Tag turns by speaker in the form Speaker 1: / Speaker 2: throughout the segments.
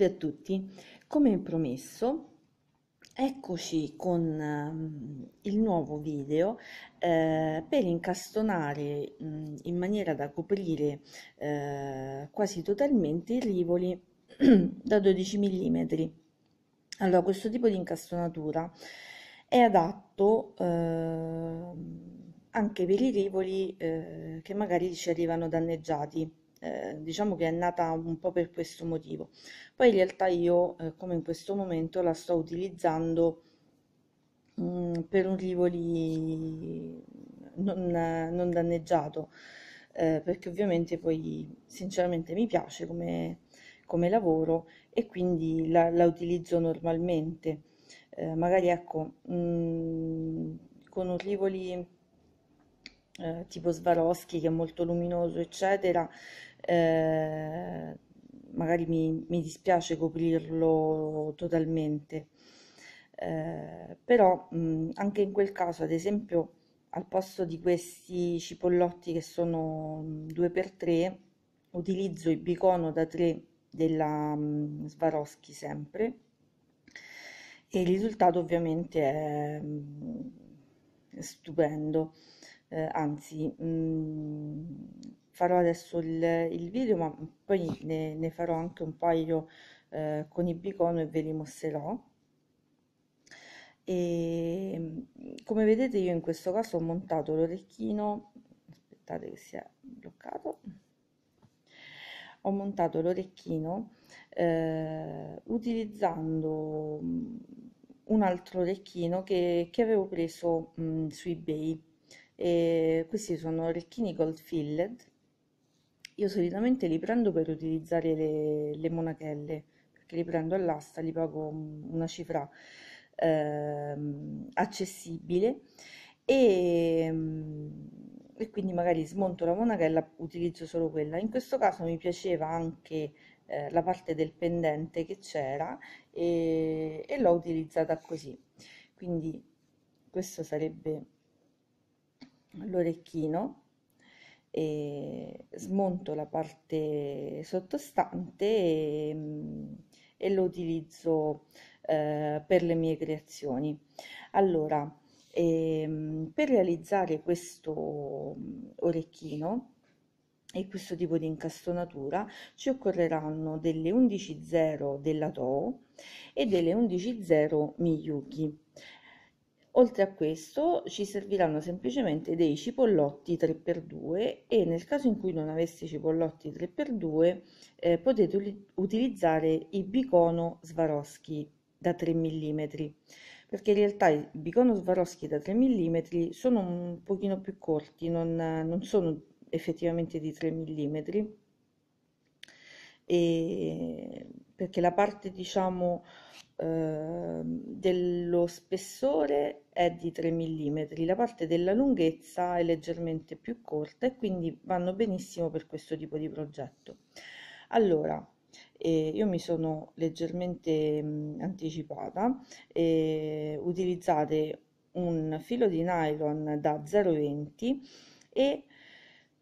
Speaker 1: salve a tutti. Come promesso, eccoci con ehm, il nuovo video eh, per incastonare mh, in maniera da coprire eh, quasi totalmente i rivoli da 12 mm. Allora, questo tipo di incastonatura è adatto eh, anche per i rivoli eh, che magari ci arrivano danneggiati eh, diciamo che è nata un po' per questo motivo. Poi in realtà io, eh, come in questo momento, la sto utilizzando mh, mm, per un rivoli non, non danneggiato, eh, perché ovviamente poi sinceramente mi piace come, come lavoro e quindi la, la utilizzo normalmente. Eh, magari ecco, mh, mm, con un rivoli eh, tipo Swarovski che è molto luminoso eccetera eh, magari mi, mi, dispiace coprirlo totalmente, eh, però mh, anche in quel caso, ad esempio, al posto di questi cipollotti che sono 2x3, utilizzo il bicono da 3 della mh, Swarovski sempre e il risultato ovviamente è mh, stupendo, eh, anzi mh, farò adesso il, il video ma poi ne, ne, farò anche un paio eh, con i bicono e ve li mostrerò e come vedete io in questo caso ho montato l'orecchino aspettate che sia bloccato ho montato l'orecchino eh, utilizzando mm, un altro orecchino che, che avevo preso mh, mm, su ebay e questi sono orecchini gold filled io solitamente li prendo per utilizzare le, le monachelle, perché li prendo all'asta, li pago una cifra eh, accessibile e, e, quindi magari smonto la monachella, utilizzo solo quella. In questo caso mi piaceva anche eh, la parte del pendente che c'era e, e l'ho utilizzata così. Quindi questo sarebbe l'orecchino e smonto la parte sottostante e, mm, e lo utilizzo eh, per le mie creazioni. Allora, ehm, per realizzare questo mm, orecchino e questo tipo di incastonatura ci occorreranno delle 11.0 della Toho e delle 11.0 Miyuki. Oltre a questo ci serviranno semplicemente dei cipollotti 3x2 e nel caso in cui non aveste cipollotti 3x2 eh, potete utilizzare i bicono Swarovski da 3 mm perché in realtà i bicono Swarovski da 3 mm sono un pochino più corti, non, non sono effettivamente di 3 mm perché la parte diciamo Ehm, dello spessore è di 3 mm, la parte della lunghezza è leggermente più corta e quindi vanno benissimo per questo tipo di progetto. Allora, eh, io mi sono leggermente mh, mm, anticipata, eh, utilizzate un filo di nylon da 0,20 e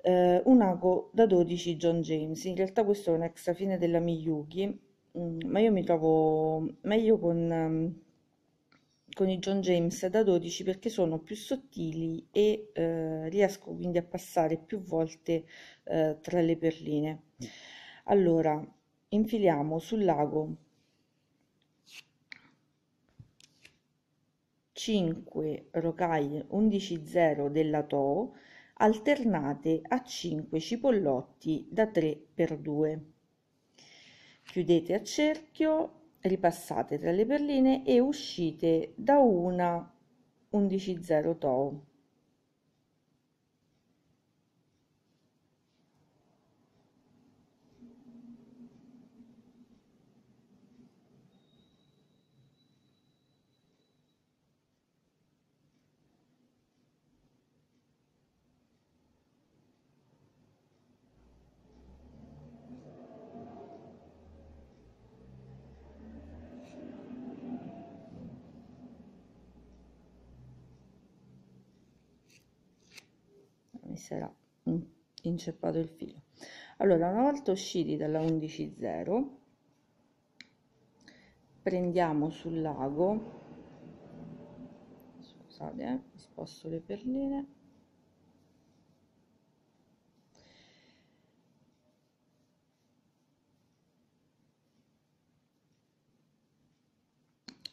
Speaker 1: eh, un ago da 12 John James, in realtà questo è un extra fine della Miyuki Mm, ma io mi trovo meglio con, ehm, con i John James da 12 perché sono più sottili e eh, riesco quindi a passare più volte eh, tra le perline. Mm. Allora, infiliamo sul lago 5 rocaille 11-0 della Toho alternate a 5 cipollotti da 3 x 2 chiudete a cerchio ripassate tra le perline e uscite da una 11.0 toe si era inceppato il filo allora una volta usciti dalla 11.0 prendiamo sul lago scusate eh, sposto le perline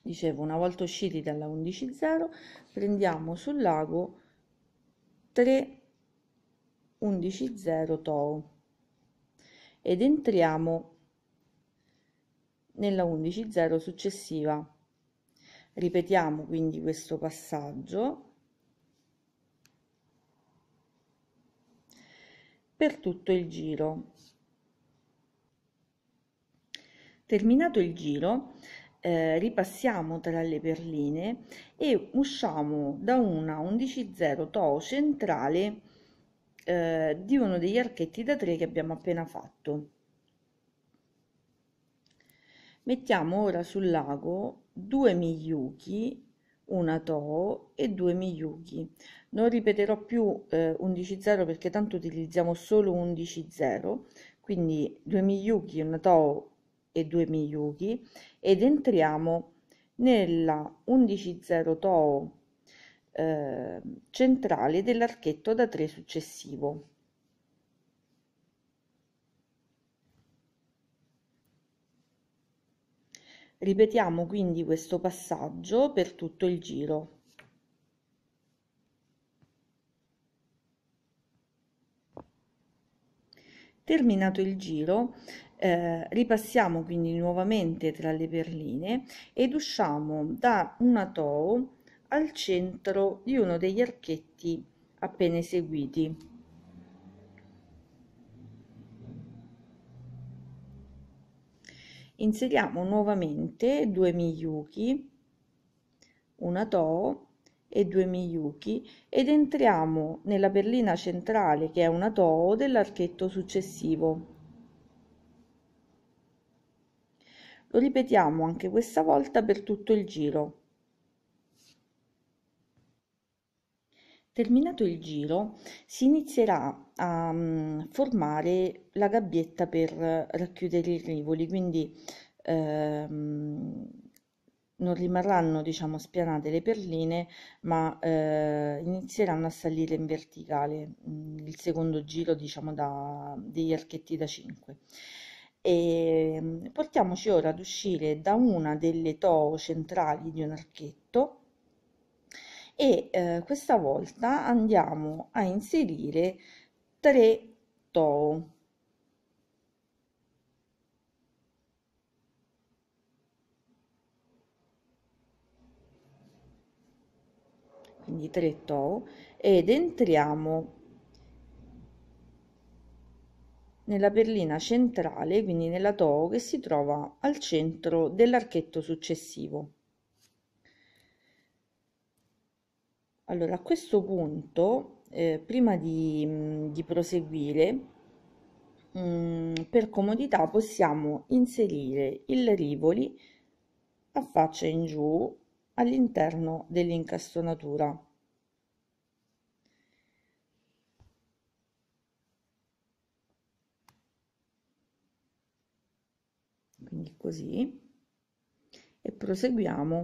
Speaker 1: dicevo una volta usciti dalla 11.0 prendiamo sul lago 3 11.0 TOW ed entriamo nella 11.0 successiva. Ripetiamo quindi questo passaggio per tutto il giro. Terminato il giro, eh, ripassiamo tra le perline e usciamo da una 11.0 TO centrale eh, di uno degli archetti da 3 che abbiamo appena fatto mettiamo ora sul lago due miyuki una toho e due miyuki non ripeterò più eh, 11 0 perché tanto utilizziamo solo 11 0 quindi due miyuki una toho e due miyuki ed entriamo nella 11 0 toho Ehm, centrale dell'archetto da 3 successivo. Ripetiamo quindi questo passaggio per tutto il giro. Terminato il giro, eh, ripassiamo quindi nuovamente tra le perline ed usciamo da una TOO al centro di uno degli archetti appena eseguiti. Inseriamo nuovamente due miyuki, una toho e due miyuki ed entriamo nella berlina centrale che è una toho dell'archetto successivo. Lo ripetiamo anche questa volta per tutto il giro. Terminato il giro si inizierà a mm, formare la gabbietta per racchiudere i rivoli, quindi ehm, non rimarranno diciamo spianate le perline ma eh, inizieranno a salire in verticale mm, il secondo giro diciamo da, degli archetti da 5 e ehm, portiamoci ora ad uscire da una delle toe centrali di un archetto e eh, questa volta andiamo a inserire 3 toe quindi 3 toe ed entriamo nella perlina centrale quindi nella toe che si trova al centro dell'archetto successivo Allora, a questo punto, eh, prima di, mm, di proseguire, mh, mm, per comodità possiamo inserire il rivoli a faccia in giù all'interno dell'incastonatura. Quindi così e proseguiamo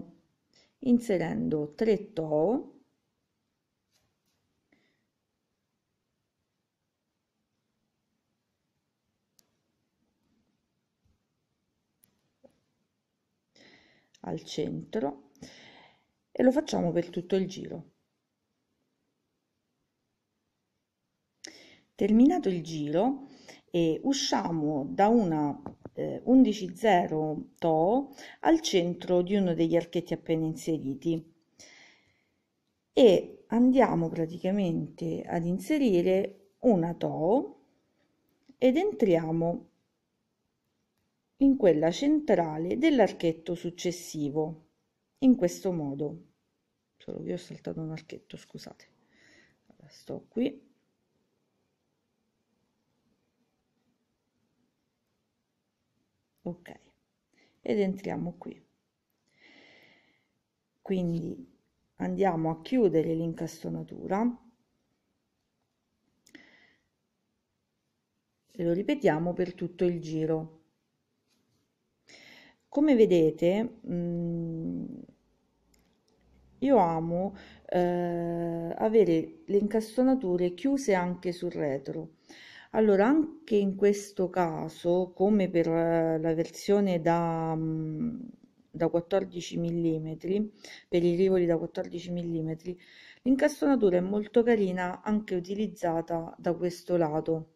Speaker 1: inserendo 3 to al centro e lo facciamo per tutto il giro terminato il giro eh, usciamo da una eh, 11.0 to al centro di uno degli archetti appena inseriti e andiamo praticamente ad inserire una to ed entriamo in quella centrale dell'archetto successivo, in questo modo. Solo che ho saltato un archetto, scusate. Allora, sto qui. Ok, ed entriamo qui. Quindi andiamo a chiudere l'incastonatura e lo ripetiamo per tutto il giro come vedete, mh, mm, io amo eh, avere le incastonature chiuse anche sul retro. Allora, anche in questo caso, come per eh, la versione da, mm, da 14 mm, per i rivoli da 14 mm, l'incastonatura è molto carina anche utilizzata da questo lato.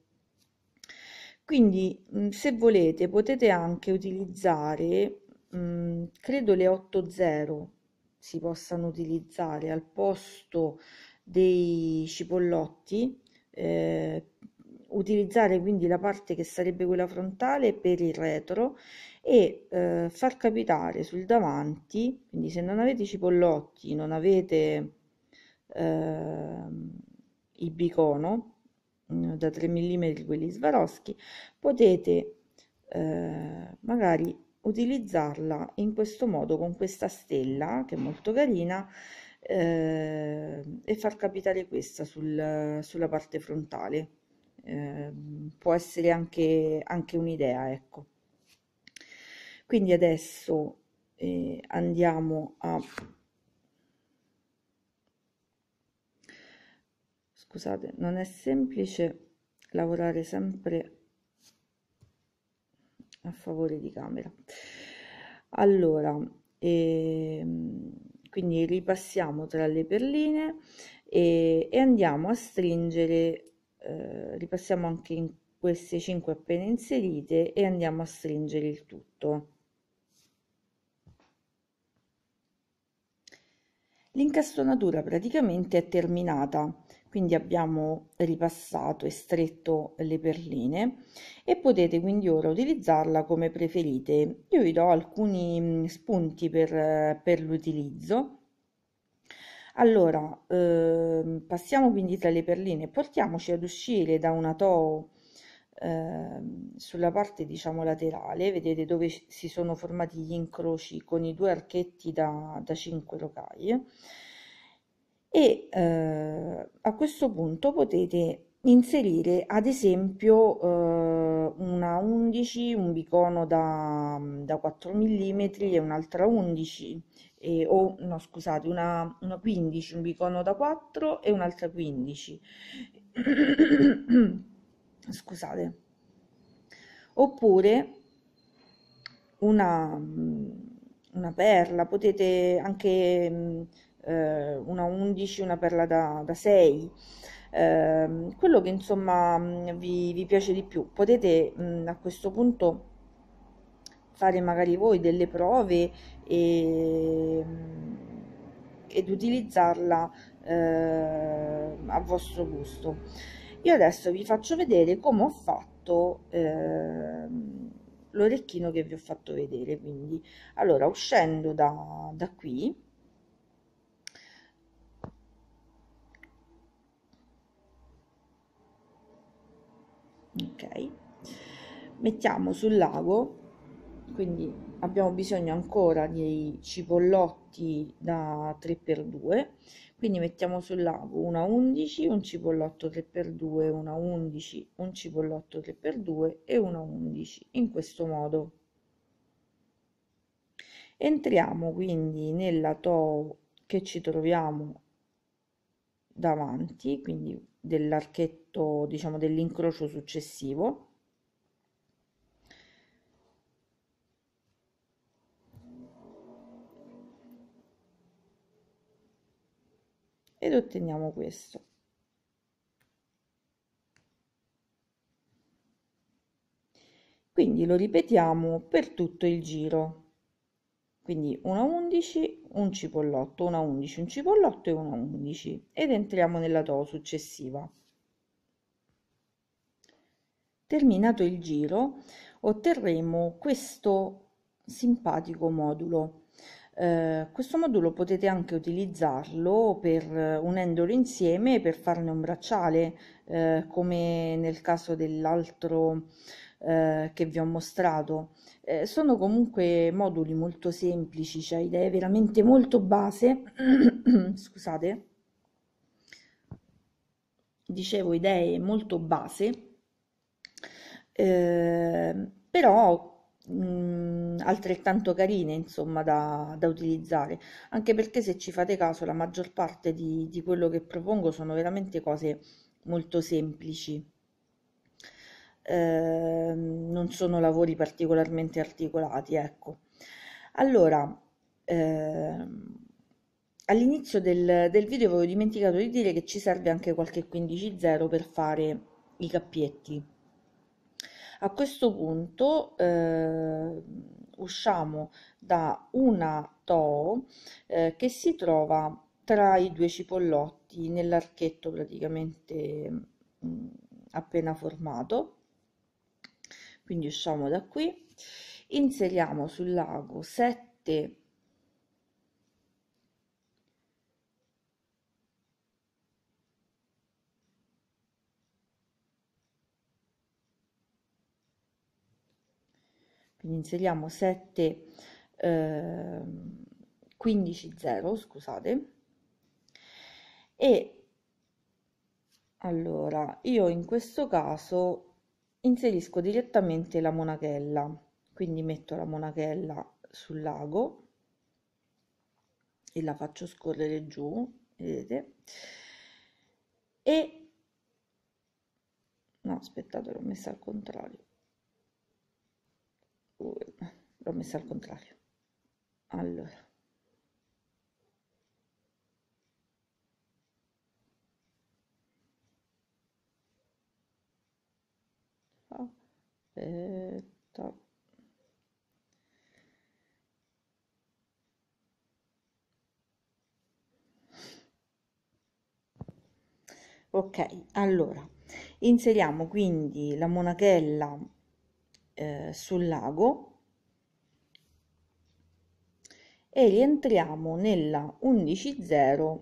Speaker 1: Quindi, mhmm, se volete, potete anche utilizzare, mh, mhmm, credo le 8.0 si possano utilizzare al posto dei cipollotti, eh, utilizzare quindi la parte che sarebbe quella frontale per il retro e eh, far capitare sul davanti, quindi se non avete i cipollotti, non avete eh, il bicono, Mm, da 3 mm quelli Swarovski potete eh, magari utilizzarla in questo modo con questa stella che è molto carina eh, e far capitare questa sul, sulla parte frontale eh, può essere anche, anche un'idea ecco quindi adesso eh, andiamo a scusate, non è semplice lavorare sempre a favore di camera. Allora, ehm, quindi ripassiamo tra le perline e, e andiamo a stringere, eh, ripassiamo anche in queste 5 appena inserite e andiamo a stringere il tutto. L'incastonatura praticamente è terminata quindi abbiamo ripassato e stretto le perline e potete quindi ora utilizzarla come preferite io vi do alcuni mm, spunti per, per l'utilizzo allora eh, passiamo quindi tra le perline portiamoci ad uscire da una toe ehm, sulla parte diciamo laterale vedete dove si sono formati gli incroci con i due archetti da, da 5 rocaie e eh, a questo punto potete inserire ad esempio eh, una 11 un bicono da, da 4 mm e un'altra 11 eh, o no scusate una, una 15 un bicono da 4 e un'altra 15 scusate oppure una, una perla potete anche eh, una 11, una perla da, da 6. Eh, quello che insomma mm, vi, vi, piace di più potete mh, mm, a questo punto fare magari voi delle prove e, mm, ed utilizzarla eh, a vostro gusto io adesso vi faccio vedere come ho fatto eh, l'orecchino che vi ho fatto vedere quindi allora uscendo da, da qui ok mettiamo sul lago quindi abbiamo bisogno ancora dei cipollotti da 3x2 quindi mettiamo sul lago una 11 un cipollotto 3x2 una 11 un cipollotto 3x2 e una 11 in questo modo entriamo quindi nella to che ci troviamo davanti quindi dell'archetto, diciamo dell'incrocio successivo. Ed otteniamo questo. Quindi lo ripetiamo per tutto il giro quindi 1 a 11 un cipollotto 1 a 11 un cipollotto e 1 a 11 ed entriamo nella to successiva terminato il giro otterremo questo simpatico modulo eh, questo modulo potete anche utilizzarlo per, eh, unendolo insieme per farne un bracciale eh, come nel caso dell'altro eh, che vi ho mostrato. Eh, sono comunque moduli molto semplici, cioè idee veramente molto base, scusate, dicevo idee molto base, eh, però Mh, mm, altrettanto carine insomma da, da, utilizzare anche perché se ci fate caso la maggior parte di, di quello che propongo sono veramente cose molto semplici Ehm, non sono lavori particolarmente articolati, ecco. Allora, eh, all'inizio del, del, video avevo dimenticato di dire che ci serve anche qualche 15.0 per fare i cappietti. A questo punto eh, usciamo da una TO eh, che si trova tra i due cipollotti nell'archetto praticamente mh, mm, appena formato quindi usciamo da qui inseriamo sul lago 7 quindi inseriamo 7 eh, 15 0 scusate e allora io in questo caso inserisco direttamente la monachella quindi metto la monachella sul lago e la faccio scorrere giù vedete e no aspettate l'ho messa al contrario l'ho messa al contrario allora aspetta ok allora inseriamo quindi la monachella eh, sul lago e rientriamo nella 11.0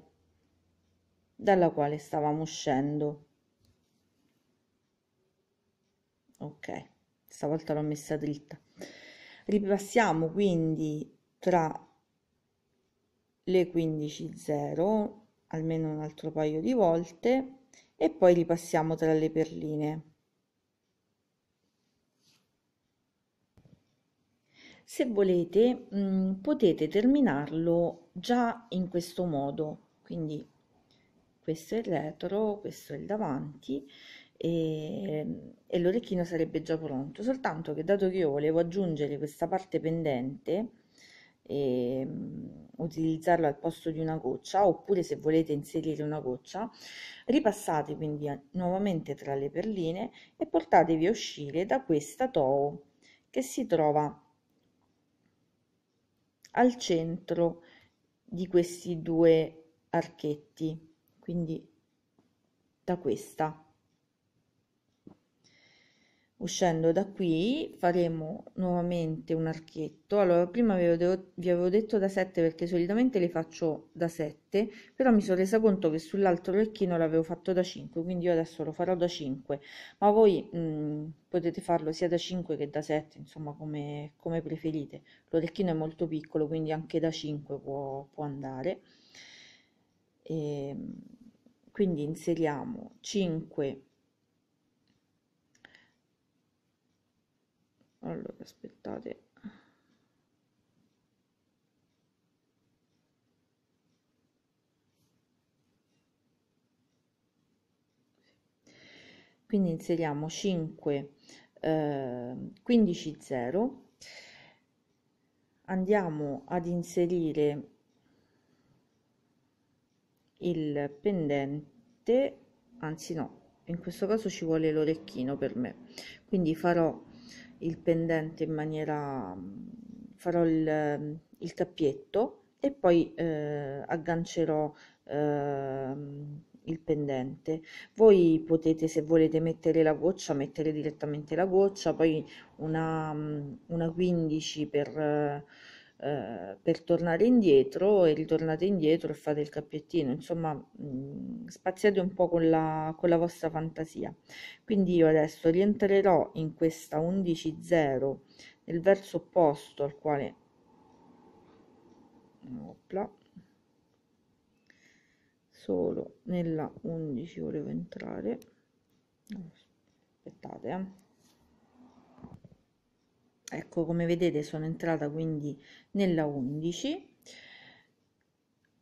Speaker 1: dalla quale stavamo uscendo ok stavolta l'ho messa dritta ripassiamo quindi tra le 15.0 almeno un altro paio di volte e poi ripassiamo tra le perline se volete mh, mm, potete terminarlo già in questo modo quindi questo è il retro questo è il davanti e, ehm, e l'orecchino sarebbe già pronto, soltanto che dato che io volevo aggiungere questa parte pendente e ehm, utilizzarlo al posto di una goccia oppure se volete inserire una goccia ripassate quindi nuovamente tra le perline e portatevi a uscire da questa toe che si trova al centro di questi due archetti quindi da questa uscendo da qui faremo nuovamente un archetto allora prima vi avevo, vi avevo detto da 7 perché solitamente le faccio da 7 però mi sono resa conto che sull'altro orecchino l'avevo fatto da 5 quindi io adesso lo farò da 5 ma voi mh, mm, potete farlo sia da 5 che da 7 insomma come, come preferite l'orecchino è molto piccolo quindi anche da 5 può, può andare e, ehm, quindi inseriamo 5 allora aspettate quindi inseriamo 5 eh, 15 0 andiamo ad inserire il pendente anzi no in questo caso ci vuole l'orecchino per me quindi farò il pendente in maniera mm, farò il, mm, il cappietto e poi eh, aggancerò eh, il pendente voi potete se volete mettere la goccia mettere direttamente la goccia poi una, mm, una 15 per eh, eh, per tornare indietro e ritornate indietro e fate il cappiettino, insomma mh, mm, spaziate un po' con la, con la vostra fantasia. Quindi io adesso rientrerò in questa 11.0 nel verso opposto al quale... Opla. Solo nella 11 volevo entrare. Aspettate, eh ecco come vedete sono entrata quindi nella 11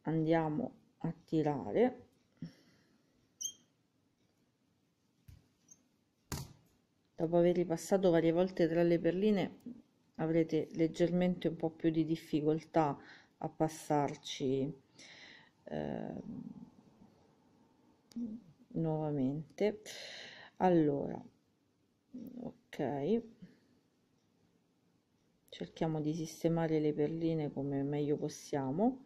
Speaker 1: andiamo a tirare dopo aver ripassato varie volte tra le perline avrete leggermente un po più di difficoltà a passarci eh, nuovamente allora ok cerchiamo di sistemare le perline come meglio possiamo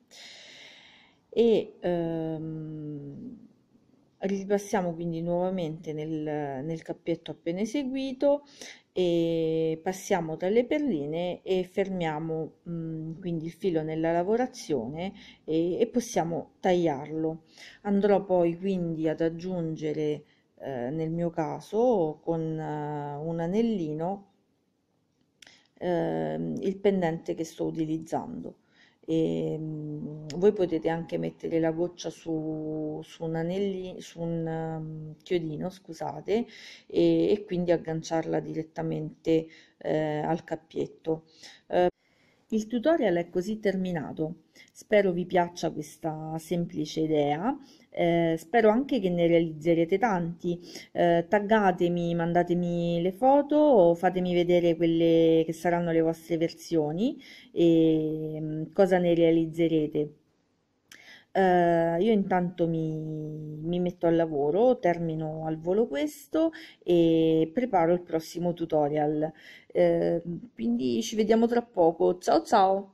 Speaker 1: e ehm, ripassiamo quindi nuovamente nel, nel, cappietto appena eseguito e passiamo tra le perline e fermiamo mh, mm, quindi il filo nella lavorazione e, e, possiamo tagliarlo andrò poi quindi ad aggiungere eh, nel mio caso con eh, un anellino eh, il pendente che sto utilizzando e, ehm, voi potete anche mettere la goccia su, su un anellino su un ehm, chiodino scusate e, e quindi agganciarla direttamente eh, al cappietto eh, il tutorial è così terminato. Spero vi piaccia questa semplice idea, eh, spero anche che ne realizzerete tanti. Eh, taggatemi, mandatemi le foto o fatemi vedere quelle che saranno le vostre versioni e mm, cosa ne realizzerete. Eh, io intanto mi, mi, metto al lavoro, termino al volo questo e preparo il prossimo tutorial. Uh, quindi ci vediamo tra poco. Ciao ciao!